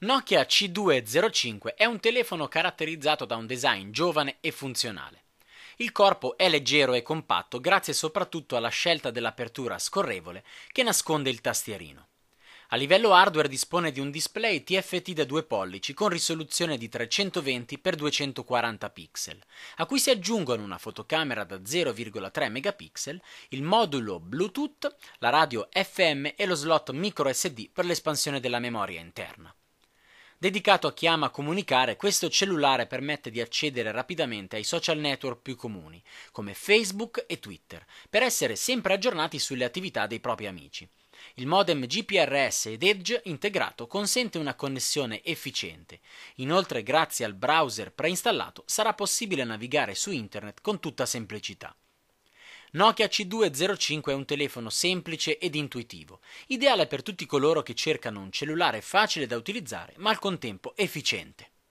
Nokia C205 è un telefono caratterizzato da un design giovane e funzionale. Il corpo è leggero e compatto grazie soprattutto alla scelta dell'apertura scorrevole che nasconde il tastierino. A livello hardware dispone di un display TFT da 2 pollici con risoluzione di 320x240 pixel, a cui si aggiungono una fotocamera da 0,3 megapixel, il modulo Bluetooth, la radio FM e lo slot micro SD per l'espansione della memoria interna. Dedicato a chi ama comunicare, questo cellulare permette di accedere rapidamente ai social network più comuni, come Facebook e Twitter, per essere sempre aggiornati sulle attività dei propri amici. Il modem GPRS ed Edge integrato consente una connessione efficiente. Inoltre, grazie al browser preinstallato, sarà possibile navigare su internet con tutta semplicità. Nokia C205 è un telefono semplice ed intuitivo, ideale per tutti coloro che cercano un cellulare facile da utilizzare ma al contempo efficiente.